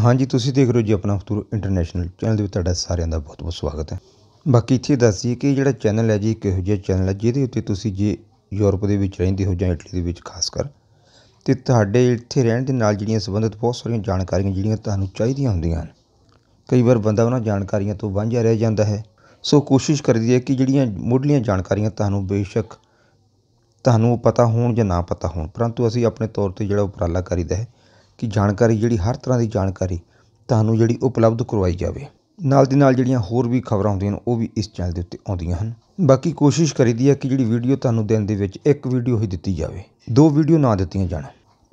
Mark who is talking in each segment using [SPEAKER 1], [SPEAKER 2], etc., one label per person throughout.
[SPEAKER 1] ਹਾਂਜੀ ਤੁਸੀਂ ਦੇਖ ਰਹੇ ਹੋ ਜੀ ਆਪਣਾ ਫਤੂਰ ਇੰਟਰਨੈਸ਼ਨਲ ਚੈਨਲ ਦੇ ਵਿੱਚ ਤੁਹਾਡਾ ਸਾਰਿਆਂ ਦਾ ਬਹੁਤ ਬਹੁਤ ਸਵਾਗਤ ਹੈ ਬਾਕੀ ਇੱਥੇ ਦੱਸ ਕਿ ਜਿਹੜਾ ਚੈਨਲ ਹੈ ਜੀ ਕਿਹੋ ਜਿਹਾ ਚੈਨਲ ਹੈ ਜਿਹਦੇ ਉੱਤੇ ਤੁਸੀਂ ਜੇ ਯੂਰਪ ਦੇ ਵਿੱਚ ਰਹਿੰਦੇ ਹੋ ਜਾਂ ਇਟਲੀ ਦੇ ਵਿੱਚ ਖਾਸ ਕਰ ਤੇ ਤੁਹਾਡੇ ਇੱਥੇ ਰਹਿਣ ਦੇ ਨਾਲ ਜਿਹੜੀਆਂ ਸੰਬੰਧਿਤ ਬਹੁਤ ਸਾਰੀਆਂ ਜਾਣਕਾਰੀਆਂ ਜਿਹੜੀਆਂ ਤੁਹਾਨੂੰ ਚਾਹੀਦੀਆਂ ਹੁੰਦੀਆਂ ਹਨ ਕਈ ਵਾਰ ਬੰਦਾ ਉਹਨਾਂ ਜਾਣਕਾਰੀਆਂ ਤੋਂ ਵਾਂਝਾ ਰਹਿ ਜਾਂਦਾ ਹੈ ਸੋ ਕੋਸ਼ਿਸ਼ ਕਰਦੀ ਹੈ ਕਿ ਜਿਹੜੀਆਂ ਮੁੱਢਲੀਆਂ ਜਾਣਕਾਰੀਆਂ ਤੁਹਾਨੂੰ ਬੇਸ਼ੱਕ ਤੁਹਾਨੂੰ ਪਤਾ ਹੋਣ ਜਾਂ ਨਾ ਪਤਾ ਹੋਣ ਪਰੰਤੂ ਅਸੀਂ ਆਪਣੇ ਤੌਰ ਤੇ ਜਿਹੜਾ ਉਪਰਾਲਾ ਕਰੀਦਾ ਹੈ ਕਿ ਜਾਣਕਾਰੀ ਜਿਹੜੀ ਹਰ ਤਰ੍ਹਾਂ ਦੀ ਜਾਣਕਾਰੀ ਤੁਹਾਨੂੰ ਜਿਹੜੀ ਉਪਲਬਧ ਕਰਵਾਈ ਜਾਵੇ ਨਾਲ ਦੀ ਨਾਲ ਜਿਹੜੀਆਂ ਹੋਰ ਵੀ ਖਬਰਾਂ ਆਉਂਦੀਆਂ ਨੇ ਉਹ ਵੀ ਇਸ ਚੈਨਲ ਦੇ ਉੱਤੇ ਆਉਂਦੀਆਂ ਹਨ ਬਾਕੀ ਕੋਸ਼ਿਸ਼ ਕਰੀਦੀ ਹੈ ਕਿ ਜਿਹੜੀ ਵੀਡੀਓ ਤੁਹਾਨੂੰ ਦਿਨ ਦੇ ਵਿੱਚ ਇੱਕ ਵੀਡੀਓ ਹੀ ਦਿੱਤੀ ਜਾਵੇ ਦੋ ਵੀਡੀਓ ਨਾ ਦਿੱਤੀਆਂ ਜਾਣ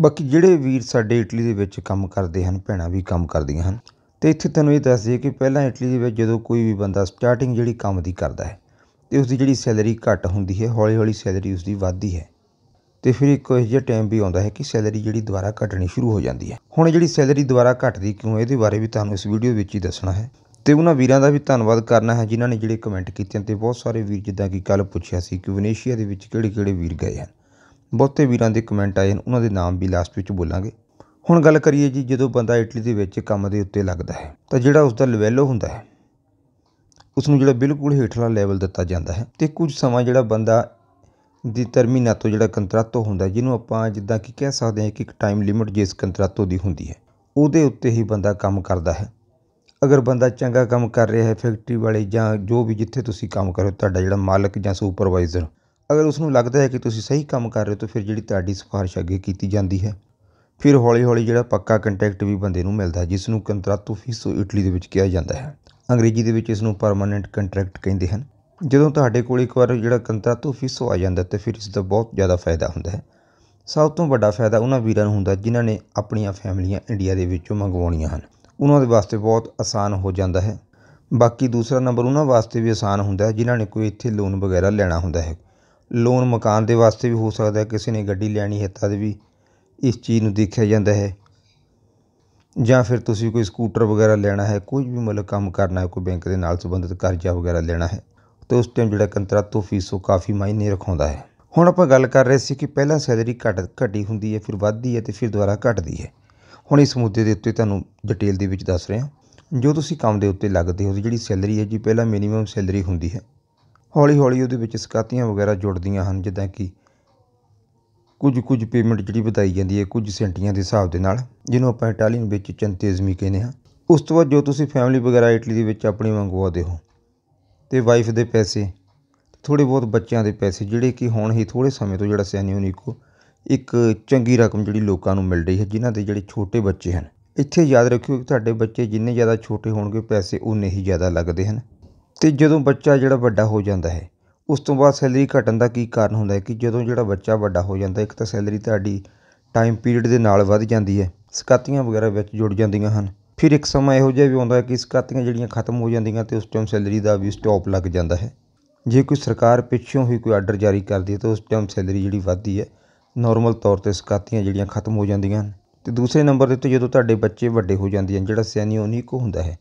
[SPEAKER 1] ਬਾਕੀ ਜਿਹੜੇ ਵੀਰ ਸਾਡੇ ਇਟਲੀ ਦੇ ਵਿੱਚ ਕੰਮ ਕਰਦੇ ਹਨ ਭੈਣਾਂ ਵੀ ਕੰਮ ਕਰਦੀਆਂ ਹਨ ਤੇ ਇੱਥੇ ਤੁਹਾਨੂੰ ਇਹ ਦੱਸ ਦਈਏ ਕਿ ਪਹਿਲਾਂ ਇਟਲੀ ਦੇ ਵਿੱਚ ਜਦੋਂ ਕੋਈ ਵੀ ਬੰਦਾ ਸਟਾਰਟਿੰਗ ਜਿਹੜੀ ਕੰਮ ਦੀ ਕਰਦਾ ਹੈ ਤੇ ਉਸ ਦੀ ਜਿਹੜੀ ਸੈਲਰੀ ਘੱਟ ਹੁੰਦੀ ਹੈ ਹੌਲੀ-ਹੌਲੀ ਸੈਲਰੀ ਉਸ ਦੀ ਵੱਧਦੀ ਹੈ ਤੇ ਫਿਰ ਇੱਕ ਇਹ ਜਿਹਾ ਟਾਈਮ ਵੀ ਆਉਂਦਾ ਹੈ ਕਿ ਸੈਲਰੀ ਜਿਹੜੀ ਦੁਬਾਰਾ ਘਟਣੀ ਸ਼ੁਰੂ ਹੋ ਜਾਂਦੀ ਹੈ ਹੁਣ ਜਿਹੜੀ ਸੈਲਰੀ ਦੁਬਾਰਾ ਘਟਦੀ ਕਿਉਂ ਇਹਦੇ ਬਾਰੇ ਵੀ ਤੁਹਾਨੂੰ ਇਸ ਵੀਡੀਓ ਵਿੱਚ ਹੀ ਦੱਸਣਾ ਹੈ ਤੇ ਉਹਨਾਂ ਵੀਰਾਂ ਦਾ ਵੀ ਧੰਨਵਾਦ ਕਰਨਾ ਹੈ ਜਿਨ੍ਹਾਂ ਨੇ ਜਿਹੜੇ ਕਮੈਂਟ ਕੀਤੇ ਤੇ ਬਹੁਤ ਸਾਰੇ ਵੀਰ ਜਿੱਦਾਂ ਕਿ ਕੱਲ ਪੁੱਛਿਆ ਸੀ ਕਿ ਵਨੇਸ਼ੀਆ ਦੇ ਵਿੱਚ ਕਿਹੜੇ-ਕਿਹੜੇ ਵੀਰ ਗਏ ਹਨ ਬਹੁਤੇ ਵੀਰਾਂ ਦੇ ਕਮੈਂਟ ਆਏ ਹਨ ਉਹਨਾਂ ਦੇ ਨਾਮ ਵੀ ਲਾਸਟ ਵਿੱਚ ਬੋਲਾਂਗੇ ਹੁਣ ਗੱਲ ਕਰੀਏ ਜੀ ਜਦੋਂ ਬੰਦਾ ਇਟਲੀ ਦੇ ਵਿੱਚ ਕੰਮ ਦੇ ਉੱਤੇ ਲੱਗਦਾ ਹੈ ਤਾਂ ਜਿਹੜਾ ਉਸ ਦਾ ਲੈਵਲ ਹੁੰਦਾ ਹੈ ਉਸ ਨੂੰ ਜਿਹੜਾ ਬਿਲਕੁਲ ਹੇਠਲਾ ਲੈਵਲ ਦਿੱਤਾ ਜਾਂਦਾ ਹੈ ਤੇ ਕੁਝ ਸਮਾਂ ਜਿਹੜਾ ਬੰਦਾ ਦੀ ਤਰਮੀਨਾ ਤੋਂ ਜਿਹੜਾ ਕੰਟਰੈਕਟ ਹੁੰਦਾ ਜਿਹਨੂੰ ਆਪਾਂ ਜਿੱਦਾਂ ਕਿ ਕਹਿ ਸਕਦੇ ਹਾਂ ਕਿ ਇੱਕ ਟਾਈਮ ਲਿਮਿਟ ਜਿਸ ਕੰਟਰੈਕਟੋ ਦੀ ਹੁੰਦੀ ਹੈ ਉਹਦੇ ਉੱਤੇ ਹੀ ਬੰਦਾ ਕੰਮ ਕਰਦਾ ਹੈ ਅਗਰ ਬੰਦਾ ਚੰਗਾ ਕੰਮ ਕਰ ਰਿਹਾ ਹੈ ਫੈਕਟਰੀ ਵਾਲੇ ਜਾਂ ਜੋ ਵੀ ਜਿੱਥੇ ਤੁਸੀਂ ਕੰਮ ਕਰੋ ਤੁਹਾਡਾ ਜਿਹੜਾ ਮਾਲਕ ਜਾਂ ਸੁਪਰਵਾਈਜ਼ਰ ਅਗਰ ਉਸ ਨੂੰ ਲੱਗਦਾ ਹੈ ਕਿ ਤੁਸੀਂ ਸਹੀ ਕੰਮ ਕਰ ਰਹੇ ਹੋ ਤਾਂ ਫਿਰ ਜਿਹੜੀ ਤੁਹਾਡੀ ਸਿਫਾਰਿਸ਼ ਅੱਗੇ ਕੀਤੀ ਜਾਂਦੀ ਹੈ ਫਿਰ ਹੌਲੀ-ਹੌਲੀ ਜਿਹੜਾ ਪੱਕਾ ਕੰਟੈਕਟ ਵੀ ਬੰਦੇ ਨੂੰ ਮਿਲਦਾ ਜਿਸ ਨੂੰ ਕੰਤਰਾਤੂ ਫੀਸੋ ਇਟਲੀ ਦੇ ਵਿੱਚ ਕਿਹਾ ਜਾਂਦਾ ਹੈ ਅੰਗਰੇਜ਼ੀ ਦੇ ਵਿੱਚ ਇਸ ਨੂੰ ਪਰਮਨੈਂਟ ਕੰਟਰੈਕਟ ਕਹਿੰਦੇ ਹਨ ਜਦੋਂ ਤੁਹਾਡੇ ਕੋਲ ਇੱਕ ਵਾਰ ਜਿਹੜਾ ਕੰਤਰਾਤੂ ਫੀਸੋ ਆ ਜਾਂਦਾ ਤੇ ਫਿਰ ਇਸ ਦਾ ਬਹੁਤ ਜ਼ਿਆਦਾ ਫਾਇਦਾ ਹੁੰਦਾ ਹੈ ਸਭ ਤੋਂ ਵੱਡਾ ਫਾਇਦਾ ਉਹਨਾਂ ਵੀਰਾਂ ਨੂੰ ਹੁੰਦਾ ਜਿਨ੍ਹਾਂ ਨੇ ਆਪਣੀਆਂ ਫੈਮਲੀਆਂ ਇੰਡੀਆ ਦੇ ਵਿੱਚੋਂ ਮੰਗਵਾਉਣੀਆਂ ਹਨ ਉਹਨਾਂ ਦੇ ਵਾਸਤੇ ਬਹੁਤ ਆਸਾਨ ਹੋ ਜਾਂਦਾ ਹੈ ਬਾਕੀ ਦੂਸਰਾ ਨੰਬਰ ਉਹਨਾਂ ਵਾਸਤੇ ਵੀ ਆਸਾਨ ਹੁੰਦਾ ਹੈ ਜਿਨ੍ਹਾਂ ਨੇ ਕੋਈ ਇੱਥੇ ਲੋਨ ਵਗੈਰਾ ਲੈਣਾ ਹੁੰਦਾ ਹੈ ਲੋਨ ਮਕਾਨ ਦੇ ਵਾਸਤੇ ਵੀ ਹੋ ਸਕਦਾ ਹੈ ਕਿਸੇ ਨੇ ਗੱਡੀ ਲੈਣੀ ਹੈ ਤਾਂ ਵੀ ਇਸ ਚੀਜ਼ ਨੂੰ ਦੇਖਿਆ ਜਾਂਦਾ ਹੈ ਜਾਂ ਫਿਰ ਤੁਸੀਂ ਕੋਈ ਸਕੂਟਰ ਵਗੈਰਾ ਲੈਣਾ ਹੈ ਕੋਈ ਵੀ ਮਤਲਬ ਕੰਮ ਕਰਨਾ ਹੈ ਕੋਈ ਬੈਂਕ ਦੇ ਨਾਲ ਸੰਬੰਧਿਤ ਕਰਜ਼ਾ ਵਗੈਰਾ ਲੈਣਾ ਹੈ ਤੇ ਉਸ ਟਾਈਮ ਜਿਹੜਾ ਕੰਤਰਾਤੂ ਫੀਸ ਉਹ ਕਾਫੀ ਮਾਇਨੇ ਰੱਖਾਉਂਦਾ ਹੈ ਹੁਣ ਆਪਾਂ ਗੱਲ ਕਰ ਰਹੇ ਸੀ ਕਿ ਪਹਿਲਾਂ ਸੈਲਰੀ ਘਟ ਘਟੀ ਹੁੰਦੀ ਹੈ ਫਿਰ ਵੱਧਦੀ ਹੈ ਤੇ ਫਿਰ ਦੁਬਾਰਾ ਘਟਦੀ ਹੈ ਹੁਣ ਇਸ ਮੁੱਦੇ ਦੇ ਉੱਤੇ ਤੁਹਾਨੂੰ ਡਿਟੇਲ ਦੇ ਵਿੱਚ ਦੱਸ ਰਿਹਾ ਜੋ ਤੁਸੀਂ ਕੰਮ ਦੇ ਉੱਤੇ ਲੱਗਦੇ ਹੋ ਜਿਹੜੀ ਸੈਲਰੀ ਹੈ ਜੀ ਪਹਿਲਾਂ ਮਿਨੀਮਮ ਸੈਲਰੀ ਹੁੰਦੀ ਹੈ ਹੌਲੀ ਹੌਲੀ ਉਹਦੇ ਵਿੱਚ ਸਕਾਤੀਆਂ ਵਗੈਰਾ ਜੁੜਦੀਆਂ ਹਨ ਜਿੱਦਾਂ ਕਿ ਕੁਝ ਕੁਝ ਪੇਮੈਂਟ ਜਿਹੜੀ ਵਧਾਈ ਜਾਂਦੀ ਹੈ ਕੁਝ ਸੈਂਟੀਆਂ ਦੇ ਹਿਸਾਬ ਦੇ ਨਾਲ ਜਿਹਨੂੰ ਆਪਾਂ ਇਟਾਲੀਅਨ ਵਿੱਚ ਚੰਤੇਜ਼ਮੀ ਕਹਿੰਦੇ ਹਾਂ ਉਸ ਤੋਂ ਬਾਅਦ ਜੋ ਤੁਸੀਂ ਫੈਮਿਲੀ ਵਗੈਰਾ ਇਟਲੀ ਦੇ ਵਿੱਚ ਆਪਣੀ ਮੰਗਵਾਉਂਦੇ ਹੋ ਤੇ ਵਾਈਫ ਦੇ ਪੈਸੇ ਥੋੜੇ ਬਹੁਤ ਬੱਚਿਆਂ ਦੇ ਪੈਸੇ ਜਿਹੜੇ ਕਿ ਹੁਣ ਹੀ ਥੋੜੇ ਸਮੇਂ ਤੋਂ ਜਿਹੜਾ ਸੈਨੀ ਯੂਨੀਕੋ ਇੱਕ ਚੰਗੀ ਰਕਮ ਜਿਹੜੀ ਲੋਕਾਂ ਨੂੰ ਮਿਲ ਰਹੀ ਹੈ ਜਿਨ੍ਹਾਂ ਦੇ ਜਿਹੜੇ ਛੋਟੇ ਬੱਚੇ ਹਨ ਇੱਥੇ ਯਾਦ ਰੱਖਿਓ ਕਿ ਤੁਹਾਡੇ ਬੱਚੇ ਜਿੰਨੇ ਜ਼ਿਆਦਾ ਛੋਟੇ ਹੋਣਗੇ ਪੈਸੇ ਉਨੇ ਹੀ ਜ਼ਿਆਦਾ ਲੱਗਦੇ ਹਨ ਤੇ ਜਦੋਂ ਬੱਚਾ ਜਿਹੜਾ ਵੱਡਾ ਹੋ ਜਾਂਦਾ ਹੈ ਉਸ ਤੋਂ ਬਾਅਦ ਸੈਲਰੀ ਘਟਣ ਦਾ ਕੀ ਕਾਰਨ ਹੁੰਦਾ ਹੈ ਕਿ ਜਦੋਂ ਜਿਹੜਾ ਬੱਚਾ ਵੱਡਾ ਹੋ ਜਾਂਦਾ ਇੱਕ ਤਾਂ ਸੈਲਰੀ ਤੁਹਾਡੀ ਟਾਈਮ ਪੀਰੀਅਡ ਦੇ ਨਾਲ ਵੱਧ ਜਾਂਦੀ ਹੈ ਸਕੱਤੀਆਂ ਵਗੈਰਾ ਵਿੱਚ ਜੁੜ ਜਾਂਦੀਆਂ ਹਨ ਫਿਰ ਇੱਕ ਸਮਾਂ ਇਹੋ ਜਿਹਾ ਵੀ ਆਉਂਦਾ ਕਿ ਸਕੱਤੀਆਂ ਜਿਹੜੀਆਂ ਖਤਮ ਹੋ ਜਾਂਦੀਆਂ ਤੇ ਉਸ ਟਾਈਮ ਸੈਲਰੀ ਦਾ ਵੀ ਸਟਾਪ ਲੱਗ ਜਾਂਦਾ ਹੈ ਜੇ ਕੋਈ ਸਰਕਾਰ ਪਿੱਛੋਂ ਹੀ ਕੋਈ ਆਰਡਰ ਜਾਰੀ ਕਰਦੀ ਹੈ ਤਾਂ ਉਸ ਟਾਈਮ ਸੈਲਰੀ ਜਿਹੜੀ ਵੱਧਦੀ ਹੈ ਨਾਰਮਲ ਤੌਰ ਤੇ ਕਾਤੀਆਂ ਜਿਹੜੀਆਂ ਖਤਮ ਹੋ ਜਾਂਦੀਆਂ ਤੇ ਦੂਸਰੇ ਨੰਬਰ ਦੇ ਉੱਤੇ ਜਦੋਂ ਤੁਹਾਡੇ ਬੱਚੇ ਵੱਡੇ ਹੋ ਜਾਂਦੇ ਹਨ ਜਿਹੜਾ ਸੈਨੀਓ ਉਨੀ ਕੋ ਹੁੰਦਾ ਹੈ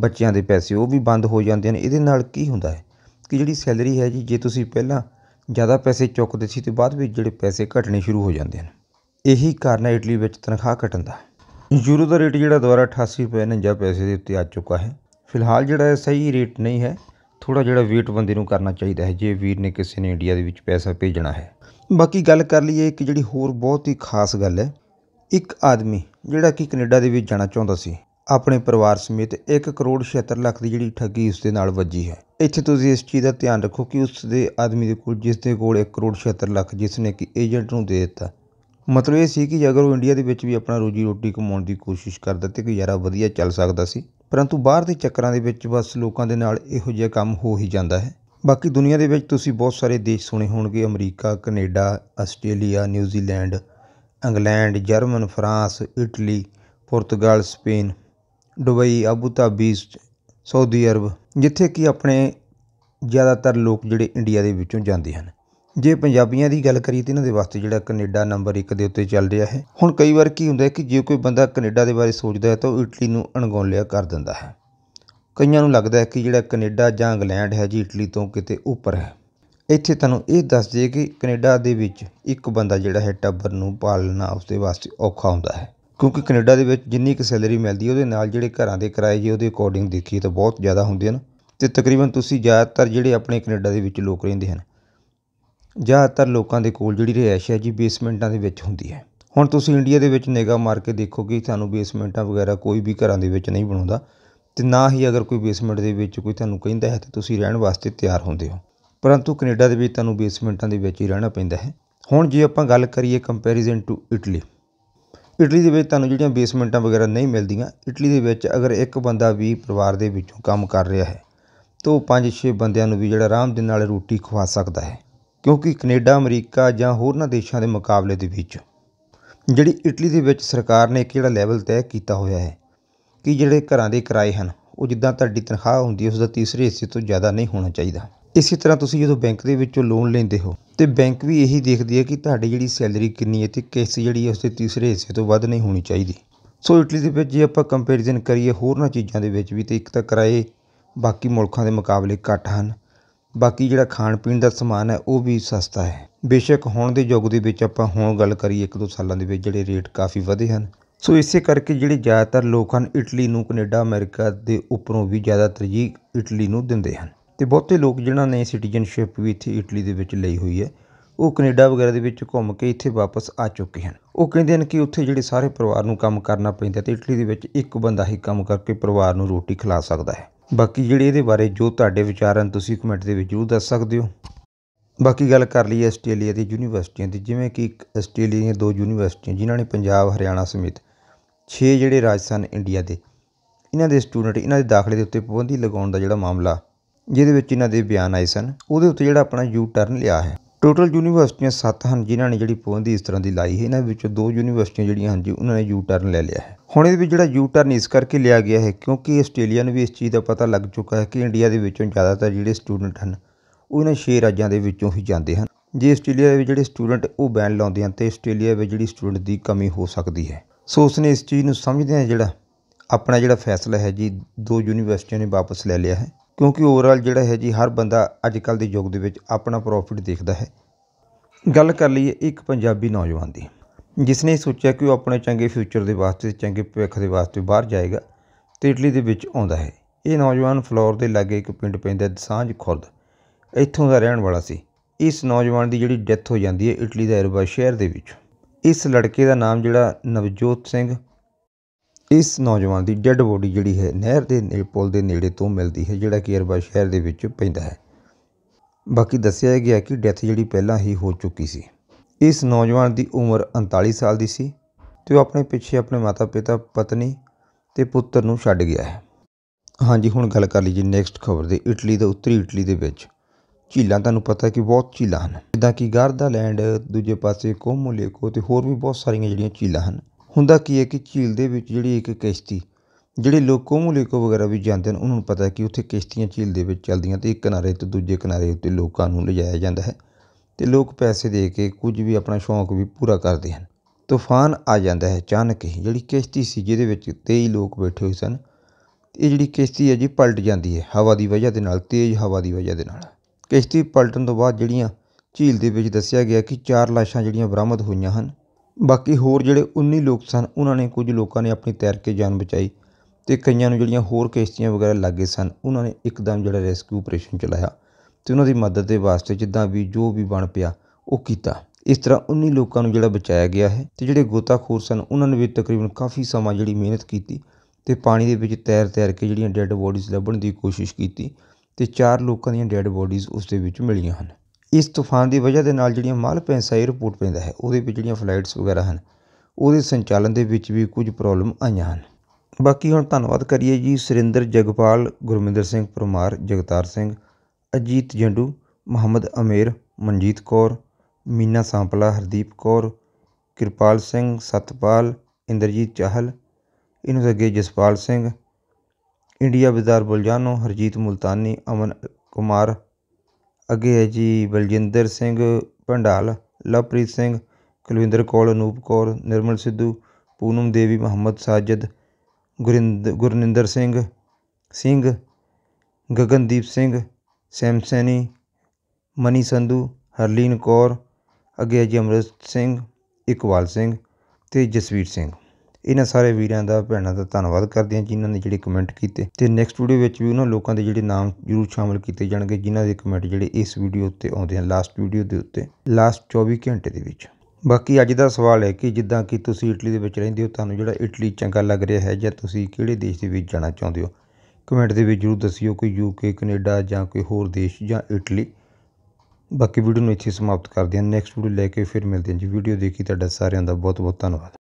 [SPEAKER 1] ਬੱਚਿਆਂ ਦੇ ਪੈਸੇ ਉਹ ਵੀ ਬੰਦ ਹੋ ਜਾਂਦੇ ਨੇ ਇਹਦੇ ਨਾਲ ਕੀ ਹੁੰਦਾ ਹੈ ਕਿ ਜਿਹੜੀ ਸੈਲਰੀ ਹੈ ਜੀ ਜੇ ਤੁਸੀਂ ਪਹਿਲਾਂ ਜ਼ਿਆਦਾ ਪੈਸੇ ਚੁੱਕਦੇ ਸੀ ਤੇ ਬਾਅਦ ਵਿੱਚ ਜਿਹੜੇ ਪੈਸੇ ਘਟਣੇ ਸ਼ੁਰੂ ਹੋ ਜਾਂਦੇ ਹਨ ਇਹੀ ਕਾਰਨ ਹੈ ਇਟਲੀ ਵਿੱਚ ਤਨਖਾਹ ਘਟਣ ਦਾ ਯੂਰੋ ਦਾ ਰੇਟ ਜਿਹੜਾ ਦੁਬਾਰਾ 88 ਰੁਪਏ ਜਾਂ ਪੈਸੇ ਦੇ ਉੱਤੇ ਆ ਚੁੱਕਾ ਹੈ ਫਿਲਹਾਲ ਜਿਹੜਾ ਹੈ ਸਹੀ ਰੇਟ ਨਹੀਂ ਹੈ ਥੋੜਾ ਜਿਹੜਾ ਵੇਟ ਬੰਦੇ ਨੂੰ ਕਰਨਾ ਚਾਹੀਦਾ ਹੈ ਜੇ ਵੀਰ ਨੇ ਕਿਸੇ ਨੇ ਇੰਡੀਆ ਦੇ ਵਿੱਚ ਪੈਸਾ ਭੇਜਣਾ ਹੈ ਬਾਕੀ ਗੱਲ ਕਰ ਲਈਏ ਇੱਕ ਜਿਹੜੀ ਹੋਰ ਬਹੁਤ ਹੀ ਖਾਸ ਗੱਲ ਹੈ ਇੱਕ ਆਦਮੀ ਜਿਹੜਾ ਕਿ ਕੈਨੇਡਾ ਦੇ ਵਿੱਚ ਜਾਣਾ ਚਾਹੁੰਦਾ ਸੀ ਆਪਣੇ ਪਰਿਵਾਰ ਸਮੇਤ 1 ਕਰੋੜ 76 ਲੱਖ ਦੀ ਜਿਹੜੀ ਠੱਗੀ ਉਸ ਦੇ ਨਾਲ ਵੱਜੀ ਹੈ ਇੱਥੇ ਤੁਸੀਂ ਇਸ ਚੀਜ਼ ਦਾ ਧਿਆਨ ਰੱਖੋ ਕਿ ਉਸ ਦੇ ਆਦਮੀ ਦੇ ਕੋਲ ਜਿਸ ਦੇ ਕੋਲ 1 ਕਰੋੜ 76 ਲੱਖ ਜਿਸ ਨੇ ਕਿ ਏਜੰਟ ਨੂੰ ਦੇ ਦਿੱਤਾ ਮਤਲਬ ਇਹ ਸੀ ਕਿ ਅਗਰ ਉਹ ਇੰਡੀਆ ਦੇ ਵਿੱਚ ਵੀ ਆਪਣਾ ਰੋਜੀ ਰੋਟੀ ਕਮਾਉਣ ਦੀ ਕੋਸ਼ਿਸ਼ ਕਰਦਾ ਕਿ ਯਾਰਾ ਵਧੀਆ ਚੱਲ ਸਕਦਾ ਸੀ ਪਰੰਤੂ ਬਾਹਰ ਦੇ ਚੱਕਰਾਂ ਦੇ ਵਿੱਚ ਬਸ ਲੋਕਾਂ ਦੇ ਨਾਲ ਇਹੋ ਜਿਹਾ ਕੰਮ ਹੋ ਹੀ ਜਾਂਦਾ ਹੈ ਬਾਕੀ ਦੁਨੀਆ ਦੇ ਵਿੱਚ ਤੁਸੀਂ ਬਹੁਤ ਸਾਰੇ ਦੇਸ਼ ਸੁਣੇ ਹੋਣਗੇ America Canada Australia New Zealand England German France Italy ਪੁਰਤਗਾਲ Spain Dubai Abu Dhabi Saudi ਅਰਬ ਜਿੱਥੇ ਕਿ ਆਪਣੇ ਜ਼ਿਆਦਾਤਰ ਲੋਕ ਜਿਹੜੇ ਇੰਡੀਆ ਦੇ ਵਿੱਚੋਂ ਜਾਂਦੇ ਹਨ ਜੇ ਪੰਜਾਬੀਆਂ ਦੀ ਗੱਲ ਕਰੀਏ ਤਾਂ ਇਹਨਾਂ ਦੇ ਵਾਸਤੇ ਜਿਹੜਾ ਕੈਨੇਡਾ ਨੰਬਰ 1 ਦੇ ਉੱਤੇ ਚੱਲ ਰਿਹਾ ਹੈ ਹੁਣ ਕਈ ਵਾਰ ਕੀ ਹੁੰਦਾ ਕਿ ਜੇ ਕੋਈ ਬੰਦਾ ਕੈਨੇਡਾ ਦੇ ਬਾਰੇ ਸੋਚਦਾ ਹੈ ਤਾਂ ਉਹ ਇਟਲੀ ਨੂੰ ਅਣਗੌਲਿਆ ਕਰ ਦਿੰਦਾ ਹੈ ਕਈਆਂ ਨੂੰ ਲੱਗਦਾ ਹੈ ਕਿ ਜਿਹੜਾ ਕੈਨੇਡਾ ਜਾਂ ਇੰਗਲੈਂਡ ਹੈ ਜੀ ਇਟਲੀ ਤੋਂ ਕਿਤੇ ਉੱਪਰ ਹੈ ਇੱਥੇ ਤੁਹਾਨੂੰ ਇਹ ਦੱਸ ਦਈਏ ਕਿ ਕੈਨੇਡਾ ਦੇ ਵਿੱਚ ਇੱਕ ਬੰਦਾ ਜਿਹੜਾ ਹੈ ਟੱਬਰ ਨੂੰ ਪਾਲਣਾ ਉਸਦੇ ਵਾਸਤੇ ਔਖਾ ਹੁੰਦਾ ਹੈ ਕਿਉਂਕਿ ਕੈਨੇਡਾ ਦੇ ਵਿੱਚ ਜਿੰਨੀ ਕੁ ਸੈਲਰੀ ਮਿਲਦੀ ਉਹਦੇ ਨਾਲ ਜਿਹੜੇ ਘਰਾਂ ਦੇ ਕਿਰਾਏ ਜੀ ਉਹਦੇ ਅਕੋਰਡਿੰਗ ਦੇਖੀਏ ਤਾਂ ਬਹੁਤ ਜ਼ਿਆਦਾ ਹੁੰਦੇ ਹਨ ਤੇ ਤਕਰੀਬਨ ਤੁਸੀਂ ਜ਼ਿਆਦਾਤਰ ਜਿਹੜੇ ਆਪਣੇ ਕੈਨੇਡਾ ਦੇ ਵਿੱਚ ਲੋਕ ਰਹਿੰਦੇ ਹਨ ਜ਼ਿਆਦਾਤਰ ਲੋਕਾਂ ਦੇ ਕੋਲ ਜਿਹੜੀ ਰਿਹਾਇਸ਼ ਹੈ ਜੀ ਬੇਸਮੈਂਟਾਂ ਦੇ ਵਿੱਚ ਹੁੰਦੀ ਹੈ ਹੁਣ ਤੁਸੀਂ ਇੰਡੀਆ ਦੇ ਵਿੱਚ ਨਿਗਾਹ ਮਾਰ ਕੇ ਦੇਖੋ ਕਿ ਤੁਹਾਨੂੰ ਬੇਸਮੈਂਟਾਂ ਵਗੈਰਾ ਕੋਈ ਵੀ ਘਰਾਂ ਦੇ ਵਿੱਚ ਨਹੀਂ ਬਣਾਉਂਦਾ ਤੇ ਨਾ ਹੀ ਅਗਰ ਕੋਈ ਬੇਸਮੈਂਟ ਦੇ ਵਿੱਚ ਕੋਈ ਤੁਹਾਨੂੰ ਕਹਿੰਦਾ ਹੈ ਤੇ ਤੁਸੀਂ ਰਹਿਣ ਵਾਸਤੇ ਤਿਆਰ ਹੁੰਦੇ ਹੋ ਪਰੰਤੂ ਕੈਨੇਡਾ ਦੇ ਵਿੱਚ ਤੁਹਾਨੂੰ ਬੇਸਮੈਂਟਾਂ ਦੇ ਵਿੱਚ ਹੀ ਰਹਿਣਾ ਪੈਂਦਾ ਹੈ ਹੁਣ ਜੇ ਆਪਾਂ ਗੱਲ ਕਰੀਏ ਕੰਪੈਰੀਜ਼ਨ ਟੂ ਇਟਲੀ ਇਟਲੀ ਦੇ ਵਿੱਚ ਤੁਹਾਨੂੰ ਜਿਹੜੀਆਂ ਬੇਸਮੈਂਟਾਂ ਵਗੈਰਾ ਨਹੀਂ ਮਿਲਦੀਆਂ ਇਟਲੀ ਦੇ ਵਿੱਚ ਅਗਰ ਇੱਕ ਬੰਦਾ ਵੀ ਪਰਿਵਾਰ ਦੇ ਵਿੱਚੋਂ ਕੰਮ ਕਰ ਰਿਹਾ ਹੈ ਤੋ 5-6 ਬੰਦਿਆਂ ਨੂੰ ਵੀ ਜਿਹੜਾ ਆਰਾਮ ਦੇ ਨਾਲ ਰੋਟੀ ਖਵਾ ਸਕਦਾ ਹੈ ਕਿਉਂਕਿ ਕੈਨੇਡਾ ਅਮਰੀਕਾ ਜਾਂ ਹੋਰਨਾਂ ਦੇਸ਼ਾਂ ਦੇ ਮੁਕਾਬਲੇ ਦੇ ਵਿੱਚ ਜਿਹੜੀ ਇਟਲੀ ਦੇ ਵਿੱਚ ਸਰਕਾਰ ਨੇ ਇੱਕ ਜਿਹੜਾ ਲੈਵਲ ਤੈਅ ਕੀਤਾ ਹੋਇਆ ਹੈ ਕਿ ਜਿਹੜੇ ਘਰਾਂ ਦੇ ਕਿਰਾਏ ਹਨ ਉਹ ਜਿੱਦਾਂ ਤੁਹਾਡੀ ਤਨਖਾਹ ਹੁੰਦੀ ਹੈ ਉਸ ਦਾ ਤੀਸਰੇ ਹਿੱਸੇ ਤੋਂ ਜ਼ਿਆਦਾ ਨਹੀਂ ਹੋਣਾ ਚਾਹੀਦਾ ਇਸੇ ਤਰ੍ਹਾਂ ਤੁਸੀਂ ਜਦੋਂ ਬੈਂਕ ਦੇ ਵਿੱਚੋਂ ਲੋਨ ਲੈਂਦੇ ਹੋ ਤੇ ਬੈਂਕ ਵੀ ਇਹੀ ਦੇਖਦੀ ਹੈ ਕਿ ਤੁਹਾਡੀ ਜਿਹੜੀ ਸੈਲਰੀ ਕਿੰਨੀ ਹੈ ਤੇ ਕਿਸ ਜਿਹੜੀ ਉਸ ਦੇ ਤੀਸਰੇ ਹਿੱਸੇ ਤੋਂ ਵੱਧ ਨਹੀਂ ਹੋਣੀ ਚਾਹੀਦੀ ਸੋ ਇਟਲੀ ਦੇ ਵਿੱਚ ਜੇ ਆਪਾਂ ਕੰਪੈਰੀਜ਼ਨ ਕਰੀਏ ਹੋਰਨਾਂ ਚੀਜ਼ਾਂ ਦੇ ਵਿੱਚ ਵੀ ਤੇ ਇੱਕ ਤਾਂ ਕਿਰਾਏ ਬਾਕੀ ਮੁਲਕਾਂ ਦੇ ਮੁਕਾਬਲੇ ਘੱਟ ਹਨ ਬਾਕੀ ਜਿਹੜਾ ਖਾਣ ਪੀਣ ਦਾ ਸਮਾਨ ਹੈ ਉਹ ਵੀ ਸਸਤਾ ਹੈ ਬੇਸ਼ੱਕ ਹੁਣ ਦੇ ਯੁੱਗ ਦੇ ਵਿੱਚ ਆਪਾਂ ਹੁਣ ਗੱਲ ਕਰੀਏ ਇੱਕ ਦੋ ਸਾਲਾਂ ਦੇ ਵਿੱਚ ਜਿਹੜੇ ਰੇਟ ਕਾਫੀ ਵਧੇ ਹਨ ਸੋ ਇਸੇ ਕਰਕੇ ਜਿਹੜੇ ਜ਼ਿਆਦਾਤਰ ਲੋਕ ਹਨ ਇਟਲੀ ਨੂੰ ਕੈਨੇਡਾ ਅਮਰੀਕਾ ਦੇ ਉੱਪਰੋਂ ਵੀ ਜ਼ਿਆਦਾ ਤਰਜੀਹ ਇਟਲੀ ਨੂੰ ਦਿੰਦੇ ਹਨ ਤੇ ਬਹੁਤੇ ਲੋਕ ਜਿਨ੍ਹਾਂ ਨੇ ਸਿਟੀਜ਼ਨਸ਼ਿਪ ਵੀ ਇੱਥੇ ਇਟਲੀ ਦੇ ਵਿੱਚ ਲਈ ਹੋਈ ਹੈ ਉਹ ਕੈਨੇਡਾ ਵਗੈਰਾ ਦੇ ਵਿੱਚ ਘੁੰਮ ਕੇ ਇੱਥੇ ਵਾਪਸ ਆ ਚੁੱਕੇ ਹਨ ਉਹ ਕਹਿੰਦੇ ਹਨ ਕਿ ਉੱਥੇ ਜਿਹੜੇ ਸਾਰੇ ਪਰਿਵਾਰ ਨੂੰ ਕੰਮ ਕਰਨਾ ਪੈਂਦਾ ਤੇ ਇਟਲੀ ਦੇ ਵਿੱਚ ਇੱਕ ਬੰਦਾ ਹੀ ਕੰਮ ਕਰਕੇ ਪਰਿਵਾਰ ਨੂੰ ਰੋਟੀ ਖਿਲਾ ਸਕਦਾ ਹੈ ਬਾਕੀ ਜਿਹੜੇ ਇਹਦੇ ਬਾਰੇ ਜੋ ਤੁਹਾਡੇ ਵਿਚਾਰ ਹਨ ਤੁਸੀਂ ਕਮੈਂਟ ਦੇ ਵਿੱਚ ਜ਼ਰੂਰ ਦੱਸ ਸਕਦੇ ਹੋ ਬਾਕੀ ਗੱਲ ਕਰ ਲਈ ਆਸਟ੍ਰੇਲੀਆ ਦੀ ਯੂਨੀਵਰਸਿਟੀਆਂ ਦੀ ਜਿਵੇਂ ਕਿ ਆਸਟ੍ਰੇਲੀਆ ਦੀਆਂ ਦੋ ਯੂਨੀਵਰਸਿਟੀਆਂ ਜਿਨ੍ਹਾਂ ਨੇ ਪੰਜਾਬ ਹਰਿਆਣਾ ਸਮੇਤ 6 ਜਿਹੜੇ ਰਾਜ ਸਨ ਇੰਡੀਆ ਦੇ ਇਹਨਾਂ ਦੇ ਸਟੂਡੈਂਟ ਇਹਨਾਂ ਦੇ ਦਾਖਲੇ ਦੇ ਉੱਤੇ ਪਾਬੰਦੀ ਲਗਾਉਣ ਦਾ ਜਿਹੜਾ ਮਾਮਲਾ ਜਿਹਦੇ ਵਿੱਚ ਇਹਨਾਂ ਦੇ ਬਿਆਨ ਆਏ ਸਨ ਉਹਦੇ ਉੱਤੇ ਜਿਹੜਾ ਆਪਣਾ ਯੂ ਟਰਨ ਲਿਆ ਹੈ ਟੋਟਲ ਯੂਨੀਵਰਸਿਟੀਆਂ 7 ਹਨ ਜਿਨ੍ਹਾਂ ਨੇ ਜਿਹੜੀ ਪਾਬੰਦੀ ਇਸ ਤਰ੍ਹਾਂ ਦੀ ਲਾਈ ਹੈ ਇਹਨਾਂ ਵਿੱਚੋਂ ਦੋ ਯੂਨੀਵਰਸਿਟੀਆਂ ਜਿਹੜੀਆਂ ਹਨ ਜੀ ਉਹਨਾਂ ਨੇ ਯੂ ਟਰਨ ਲੈ ਲਿਆ ਹੈ ਹੁਣ ਇਹਦੇ ਵਿੱਚ ਜਿਹੜਾ ਯੂ ਟਰਨ ਇਸ ਕਰਕੇ ਲਿਆ ਗਿਆ ਹੈ ਕਿਉਂਕਿ ਆਸਟ੍ਰੇਲੀਆ ਨੂੰ ਵੀ ਇਸ ਚੀਜ਼ ਦਾ ਪਤਾ ਲੱਗ ਚੁੱਕਾ ਹੈ ਕਿ ਇੰਡੀਆ ਦੇ ਵਿੱਚੋਂ ਜ਼ਿਆਦਾਤਰ ਜਿਹੜੇ ਸਟੂਡੈਂਟ ਹਨ ਉਹ ਇਹਨਾਂ ਛੇ ਰਾਜਾਂ ਦੇ ਵਿੱਚੋਂ ਹੀ ਜਾਂਦੇ ਹਨ ਜੇ ਆਸਟ੍ਰੇਲੀਆ ਦੇ ਵਿੱਚ ਜਿਹੜੇ ਸਟੂਡੈਂਟ ਉਹ ਬੈਨ ਲਾਉਂਦੇ ਹਨ ਤੇ ਆਸਟ੍ਰੇਲੀਆ ਵਿੱਚ ਜਿਹੜੀ ਸਟੂਡੈਂਟ ਦੀ ਕਮੀ ਹੋ ਸਕਦੀ ਹੈ ਸੋ ਉਸਨੇ ਇਸ ਚੀਜ਼ ਨੂੰ ਸਮਝਦਿਆਂ ਜਿਹੜਾ ਆਪਣਾ ਜਿਹੜਾ ਫੈਸਲਾ ਹੈ ਜੀ ਦੋ ਯੂਨੀਵਰਸਿਟੀਆਂ ਨੇ ਵਾਪਸ ਲੈ ਲਿਆ ਹੈ ਕਿਉਂਕਿ ਓਵਰਆਲ ਜਿਹੜਾ ਹੈ ਜੀ ਹਰ ਬੰਦਾ ਅੱਜ ਕੱਲ ਦੇ ਯੁੱਗ ਦੇ ਵਿੱਚ ਆਪਣਾ ਪ੍ਰੋਫਿਟ ਦੇਖਦਾ ਹੈ ਗੱਲ ਕਰ ਲਈਏ ਇੱਕ ਪੰਜਾਬੀ ਨੌਜਵਾਨ ਦੀ ਜਿਸ ਨੇ ਸੋਚਿਆ ਕਿ ਉਹ ਆਪਣੇ ਚੰਗੇ ਫਿਊਚਰ ਦੇ ਵਾਸਤੇ ਚੰਗੇ ਭਵਿੱਖ ਦੇ ਵਾਸਤੇ ਬਾਹਰ ਜਾਏਗਾ ਤੇ ਇਟਲੀ ਦੇ ਵਿੱਚ ਆਉਂਦਾ ਹੈ ਇਹ ਨੌਜਵਾਨ ਫਲੋਰ ਦੇ ਲਾਗੇ ਇੱਕ ਪਿੰਡ ਪੈਂਦਾ ਦਸਾਂਝ ਖੁਰਦ ਇੱਥੋਂ ਦਾ ਰਹਿਣ ਵਾਲਾ ਸੀ ਇਸ ਨੌਜਵਾਨ ਦੀ ਜਿਹੜੀ ਡੈਥ ਹੋ ਜਾਂਦੀ ਹੈ ਇਟਲੀ ਦਾ ਐਰਬਾ ਸ਼ਹਿਰ ਦੇ ਵਿੱਚ ਇਸ ਲੜਕੇ ਦਾ ਨਾਮ ਜਿਹੜਾ ਨਵਜੋਤ ਸਿੰਘ ਇਸ ਨੌਜਵਾਨ ਦੀ ਡੈੱਡ ਬੋਡੀ ਜਿਹੜੀ ਹੈ ਨਹਿਰ ਦੇ ਨੇ ਪੁਲ ਦੇ ਨੇੜੇ ਤੋਂ ਮਿਲਦੀ ਹੈ ਜਿਹੜਾ ਕਿ ਅਰਬਾ ਸ਼ਹਿਰ ਦੇ ਵਿੱਚ ਪੈਂਦਾ ਹੈ ਬਾਕੀ ਦੱਸਿਆ ਗਿਆ ਕਿ ਡੈਥ ਜਿਹੜੀ ਪਹਿਲਾਂ ਹੀ ਹੋ ਚੁੱਕੀ ਸੀ ਇਸ ਨੌਜਵਾਨ ਦੀ ਉਮਰ 39 ਸਾਲ ਦੀ ਸੀ ਤੇ ਉਹ ਆਪਣੇ ਪਿੱਛੇ ਆਪਣੇ ਮਾਤਾ-ਪਿਤਾ ਪਤਨੀ ਤੇ ਪੁੱਤਰ ਨੂੰ ਛੱਡ ਗਿਆ ਹੈ ਹਾਂਜੀ ਹੁਣ ਗੱਲ ਕਰ ਲਈਏ ਨੈਕਸਟ ਖਬਰ ਦੇ ਇਟਲੀ ਦੇ ਉੱਤਰੀ ਇਟਲੀ ਦੇ ਵਿੱਚ ਝੀਲਾਂ ਤੁਹਾਨੂੰ ਪਤਾ ਕਿ ਬਹੁਤ ਝੀਲਾਂ ਹਨ ਜਿੱਦਾਂ ਕਿ ਗਾਰਦਾ ਲੈਂਡ ਦੂਜੇ ਪਾਸੇ ਕੋਮੋਲੇਕੋ ਤੇ ਹੋਰ ਵੀ ਬਹੁਤ ਸਾਰੀਆਂ ਜਿਹੜੀਆਂ ਝੀਲਾਂ ਹਨ ਹੁੰਦਾ ਕੀ ਹੈ ਕਿ ਝੀਲ ਦੇ ਵਿੱਚ ਜਿਹੜੀ ਇੱਕ ਕਿਸ਼ਤੀ ਜਿਹੜੇ ਲੋਕ ਲੇਕੋ ਵਗੈਰਾ ਵੀ ਜਾਂਦੇ ਨੇ ਉਹਨਾਂ ਨੂੰ ਪਤਾ ਹੈ ਕਿ ਉੱਥੇ ਕਿਸ਼ਤੀਆਂ ਝੀਲ ਦੇ ਵਿੱਚ ਚੱਲਦੀਆਂ ਤੇ ਇੱਕ ਕਿਨਾਰੇ ਤੋਂ ਦੂਜੇ ਕਿਨਾਰੇ ਉੱਤੇ ਲੋਕਾਂ ਨੂੰ ਲਿਜਾਇਆ ਜਾਂਦਾ ਹੈ ਤੇ ਲੋਕ ਪੈਸੇ ਦੇ ਕੇ ਕੁਝ ਵੀ ਆਪਣਾ ਸ਼ੌਂਕ ਵੀ ਪੂਰਾ ਕਰਦੇ ਹਨ ਤੂਫਾਨ ਆ ਜਾਂਦਾ ਹੈ ਅਚਾਨਕ ਹੀ ਜਿਹੜੀ ਕਿਸ਼ਤੀ ਸੀ ਜਿਹਦੇ ਵਿੱਚ 23 ਲੋਕ ਬੈਠੇ ਹੋਏ ਸਨ ਇਹ ਜਿਹੜੀ ਕਿਸ਼ਤੀ ਹੈ ਜੀ ਪਲਟ ਜਾਂਦੀ ਹੈ ਹਵਾ ਦੀ ਵਜ੍ਹਾ ਦੇ ਨਾਲ ਤੇਜ਼ ਹਵਾ ਦੀ ਵਜ੍ਹਾ ਦੇ ਨਾਲ ਕਿਸ਼ਤੀ ਪਲਟਣ ਤੋਂ ਬਾਅਦ ਜਿਹੜੀਆਂ ਝੀਲ ਦੇ ਵਿੱਚ ਦੱਸਿਆ ਗਿਆ ਕਿ ਚਾਰ ਲਾਸ਼ਾਂ ਜਿਹੜੀਆਂ ਬਰਾਮਦ ਹੋਈਆਂ ਹਨ ਬਾਕੀ ਹੋਰ ਜਿਹੜੇ ਉੱਨੀ ਲੋਕ ਸਨ ਉਹਨਾਂ ਨੇ ਕੁਝ ਲੋਕਾਂ ਨੇ ਆਪਣੀ ਤੈਰ ਕੇ ਜਾਨ ਬਚਾਈ ਅਤੇ ਕਈਆਂ ਨੂੰ ਜਿਹੜੀਆਂ ਹੋਰ ਕਿਸ਼ਤੀਆਂ ਵਗੈਰਾ ਲੱਗੇ ਸਨ ਉਹਨਾਂ ਨੇ ਇੱਕਦਮ ਜਿਹੜਾ ਰੈਸਕਿਊ ਆਪਰੇਸ਼ਨ ਚਲਾਇਆ ਅਤੇ ਉਹਨਾਂ ਦੀ ਮਦਦ ਦੇ ਵਾਸਤੇ ਜਿੱਦਾਂ ਵੀ ਜੋ ਵੀ ਬਣ ਪਿਆ ਉਹ ਕੀਤਾ ਇਸ ਤਰ੍ਹਾਂ 19 ਲੋਕਾਂ ਨੂੰ ਜਿਹੜਾ ਬਚਾਇਆ ਗਿਆ ਹੈ ਅਤੇ ਜਿਹੜੇ ਗੋਤਾਖੋਰ ਸਨ ਉਹਨਾਂ ਨੇ ਵੀ ਤਕਰੀਬਨ ਕਾਫੀ ਸਮਾਂ ਜਿਹੜੀ ਮਿਹਨਤ ਕੀਤੀ ਅਤੇ ਪਾਣੀ ਦੇ ਵਿੱਚ ਤੈਰ ਤੈਰ ਕੇ ਜਿਹੜੀਆਂ ਡੈੱਡ ਬੋਡੀਜ਼ ਲੱਭਣ ਦੀ ਕੋਸ਼ਿਸ਼ ਕੀਤੀ ਅਤੇ ਚਾਰ ਲੋਕਾਂ ਦੀਆਂ ਡੈੱਡ ਬੋਡੀਜ਼ ਉਸ ਦੇ ਵਿੱਚ ਮਿਲੀਆਂ ਹਨ ਇਸ ਤੂਫਾਨ ਦੀ ਵਜ੍ਹਾ ਦੇ ਨਾਲ ਜਿਹੜੀਆਂ ਮਾਲਪੈਂਸਾ 에ਰਪੋਰਟ ਪੈਂਦਾ ਹੈ ਉਹਦੇ ਵਿੱਚ ਜਿਹੜੀਆਂ ਫਲਾਈਟਸ ਵਗੈਰਾ ਹਨ ਉਹਦੇ ਸੰਚਾਲਨ ਦੇ ਵਿੱਚ ਵੀ ਕੁਝ ਪ੍ਰੋਬਲਮ ਆਈਆਂ ਹਨ ਬਾਕੀ ਹੁਣ ਧੰਨਵਾਦ ਕਰੀਏ ਜੀ ਸੁਰਿੰਦਰ ਜਗਪਾਲ ਗੁਰਮਿੰਦਰ ਸਿੰਘ ਪਰਮਾਰ ਜਗਤਾਰ ਸਿੰਘ ਅਜੀਤ ਜੰਡੂ ਮੁਹੰਮਦ ਅਮੀਰ ਮਨਜੀਤ ਕੌਰ ਮੀਨਾ ਸਾਂਪਲਾ ਹਰਦੀਪ ਕੌਰ ਕਿਰਪਾਲ ਸਿੰਘ ਸਤਪਾਲ ਇੰਦਰਜੀਤ ਚਾਹਲ ਇਹਨੂੰ ਅੱਗੇ ਜਸਪਾਲ ਸਿੰਘ ਇੰਡੀਆ ਬਾਜ਼ਾਰ ਬੁਲਜਾਨੋ ਹਰਜੀਤ ਮੁਲਤਾਨੀ ਅਮਨ ਕੁਮਾਰ ਅੱਗੇ ਹੈ ਜੀ ਬਲਜਿੰਦਰ ਸਿੰਘ ਭੰਡਾਲ ਲਵਪ੍ਰੀਤ ਸਿੰਘ ਕੁਲਵਿੰਦਰ ਕੌਲ ਅਨੂਪ ਕੌਰ ਨਿਰਮਲ ਸਿੱਧੂ ਪੂਨਮ ਦੇਵੀ ਮੁਹੰਮਦ ਸਾਜਦ ਗੁਰਿੰਦ ਗੁਰਨਿੰਦਰ ਸਿੰਘ ਸਿੰਘ ਗਗਨਦੀਪ ਸਿੰਘ ਸੈਮਸੈਨੀ ਮਨੀ ਸੰਧੂ ਹਰਲੀਨ ਕੌਰ ਅੱਗੇ ਹੈ ਜੀ ਅਮਰਜੀਤ ਸਿੰਘ ਇਕਵਾਲ ਸਿੰਘ ਤੇ ਜਸਵੀਰ ਸਿੰਘ ਇਹਨਾਂ ਸਾਰੇ ਵੀਰਾਂ ਦਾ ਭੈਣਾਂ ਦਾ ਧੰਨਵਾਦ ਕਰਦੇ ਹਾਂ ਜਿਨ੍ਹਾਂ ਨੇ ਜਿਹੜੇ ਕਮੈਂਟ ਕੀਤੇ ਤੇ ਨੈਕਸਟ ਵੀਡੀਓ ਵਿੱਚ ਵੀ ਉਹਨਾਂ ਲੋਕਾਂ ਦੇ ਜਿਹੜੇ ਨਾਮ ਜ਼ਰੂਰ ਸ਼ਾਮਲ ਕੀਤੇ ਜਾਣਗੇ ਜਿਨ੍ਹਾਂ ਦੇ ਕਮੈਂਟ ਜਿਹੜੇ ਇਸ ਵੀਡੀਓ ਉੱਤੇ ਆਉਂਦੇ ਹਨ ਲਾਸਟ ਵੀਡੀਓ ਦੇ ਉੱਤੇ ਲਾਸਟ 24 ਘੰਟੇ ਦੇ ਵਿੱਚ ਬਾਕੀ ਅੱਜ ਦਾ ਸਵਾਲ ਹੈ ਕਿ ਜਿੱਦਾਂ ਕਿ ਤੁਸੀਂ ਇਟਲੀ ਦੇ ਵਿੱਚ ਰਹਿੰਦੇ ਹੋ ਤੁਹਾਨੂੰ ਜਿਹੜਾ ਇਟਲੀ ਚੰਗਾ ਲੱਗ ਰਿਹਾ ਹੈ ਜਾਂ ਤੁਸੀਂ ਕਿਹੜੇ ਦੇਸ਼ ਦੇ ਵਿੱਚ ਜਾਣਾ ਚਾਹੁੰਦੇ ਹੋ ਕਮੈਂਟ ਦੇ ਵਿੱਚ ਜ਼ਰੂਰ ਦੱਸਿਓ ਕੋਈ ਯੂਕੇ ਕੈਨੇਡਾ ਜਾਂ ਕੋਈ ਹੋਰ ਦੇਸ਼ ਜਾਂ ਇਟਲੀ ਬਾਕੀ ਵੀਡੀਓ ਨੂੰ ਇੱਥੇ ਸਮਾਪਤ ਕਰਦੇ ਹਾਂ ਨੈਕਸਟ ਵੀਡੀਓ ਲੈ ਕੇ ਫਿਰ ਮਿਲਦੇ ਹਾਂ ਜੀ ਵੀਡੀਓ ਦੇਖੀ ਤੁਹਾਡਾ ਸਾਰਿਆਂ ਦਾ ਬਹੁਤ ਬਹੁਤ ਧੰਨਵਾਦ